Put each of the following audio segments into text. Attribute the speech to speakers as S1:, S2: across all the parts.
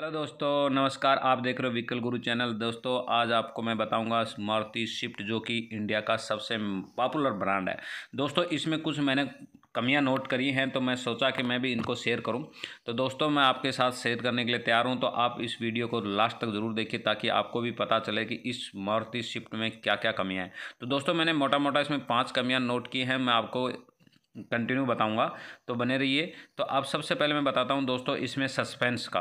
S1: hello दोस्तों नमस्कार आप देख रहे हो व्हीकल गुरु चैनल दोस्तों आज आपको मैं बताऊंगा मारुति स्विफ्ट जो कि इंडिया का सबसे पॉपुलर ब्रांड है दोस्तों इसमें कुछ मैंने कमियां नोट करी हैं तो मैं सोचा कि मैं भी इनको शेयर करूं तो दोस्तों मैं आपके साथ शेयर करने के लिए तैयार हूं तो आप इस वीडियो को लास्ट तक ज़रूर देखिए ताकि आपको भी पता चले कि इस मारुति स्विफ्ट में क्या क्या कमियाँ हैं तो दोस्तों मैंने मोटा मोटा इसमें पाँच कमियाँ नोट की हैं मैं आपको कंटिन्यू बताऊंगा तो बने रहिए तो आप सबसे पहले मैं बताता हूं दोस्तों इसमें सस्पेंस का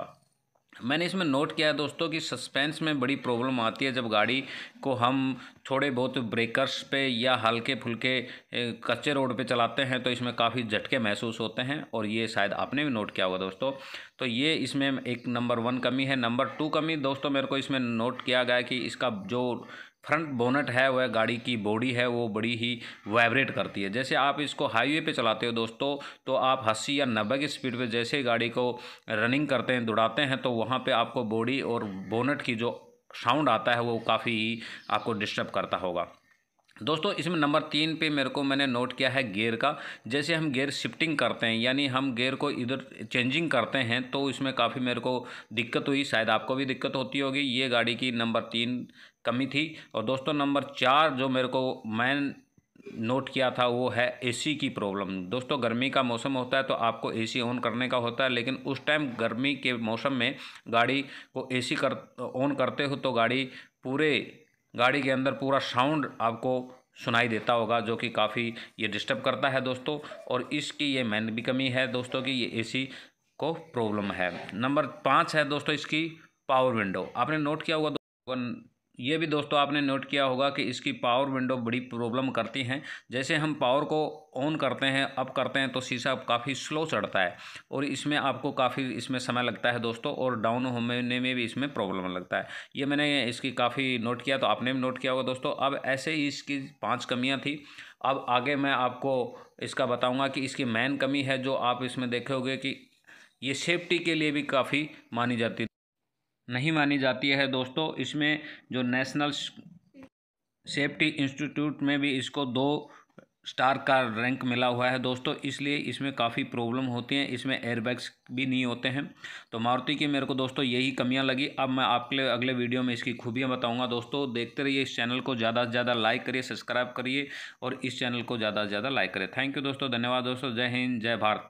S1: मैंने इसमें नोट किया है दोस्तों कि सस्पेंस में बड़ी प्रॉब्लम आती है जब गाड़ी को हम थोड़े बहुत ब्रेकर्स पे या हल्के फुलके कच्चे रोड पे चलाते हैं तो इसमें काफ़ी झटके महसूस होते हैं और ये शायद आपने भी नोट किया होगा दोस्तों तो ये इसमें एक नंबर वन कमी है नंबर टू कमी दोस्तों मेरे को इसमें नोट किया गया कि इसका जो फ्रंट बोनट है वह गाड़ी की बॉडी है वो बड़ी ही वाइब्रेट करती है जैसे आप इसको हाईवे पे चलाते हो दोस्तों तो आप हंसी या नब्बे की स्पीड पे जैसे गाड़ी को रनिंग करते हैं दौड़ाते हैं तो वहाँ पे आपको बॉडी और बोनट की जो साउंड आता है वो काफ़ी आपको डिस्टर्ब करता होगा दोस्तों इसमें नंबर तीन पे मेरे को मैंने नोट किया है गेयर का जैसे हम गेयर शिफ्टिंग करते हैं यानी हम गेयर को इधर चेंजिंग करते हैं तो इसमें काफ़ी मेरे को दिक्कत हुई शायद आपको भी दिक्कत होती होगी ये गाड़ी की नंबर तीन कमी थी और दोस्तों नंबर चार जो मेरे को मैन नोट किया था वो है एसी की प्रॉब्लम दोस्तों गर्मी का मौसम होता है तो आपको एसी ऑन करने का होता है लेकिन उस टाइम गर्मी के मौसम में गाड़ी को एसी कर ऑन करते हो तो गाड़ी पूरे गाड़ी के अंदर पूरा साउंड आपको सुनाई देता होगा जो कि काफ़ी ये डिस्टर्ब करता है दोस्तों और इसकी ये मैन भी कमी है दोस्तों कि ये एसी को प्रॉब्लम है नंबर पाँच है दोस्तों इसकी पावर विंडो आपने नोट किया होगा ये भी दोस्तों आपने नोट किया होगा कि इसकी पावर विंडो बड़ी प्रॉब्लम करती हैं जैसे हम पावर को ऑन करते हैं अप करते हैं तो शीशा काफ़ी स्लो चढ़ता है और इसमें आपको काफ़ी इसमें समय लगता है दोस्तों और डाउन होने में भी इसमें प्रॉब्लम लगता है ये मैंने इसकी काफ़ी नोट किया तो आपने भी नोट किया होगा दोस्तों अब ऐसे ही इसकी पाँच कमियाँ थी अब आगे मैं आपको इसका बताऊँगा कि इसकी मेन कमी है जो आप इसमें देखे होगे कि ये सेफ्टी के लिए भी काफ़ी मानी जाती नहीं मानी जाती है दोस्तों इसमें जो नेशनल सेफ्टी इंस्टीट्यूट में भी इसको दो स्टार का रैंक मिला हुआ है दोस्तों इसलिए इसमें काफ़ी प्रॉब्लम होती हैं इसमें एयरबैग्स भी नहीं होते हैं तो मारुति की मेरे को दोस्तों यही कमियां लगी अब मैं आपके लिए अगले वीडियो में इसकी खूबियां बताऊंगा दोस्तों देखते रहिए इस चैनल को ज़्यादा से ज़्यादा लाइक करिए सब्सक्राइब करिए और इस चैनल को ज़्यादा से ज़्यादा लाइक करिए थैंक यू दोस्तों धन्यवाद दोस्तों जय हिंद जय भारत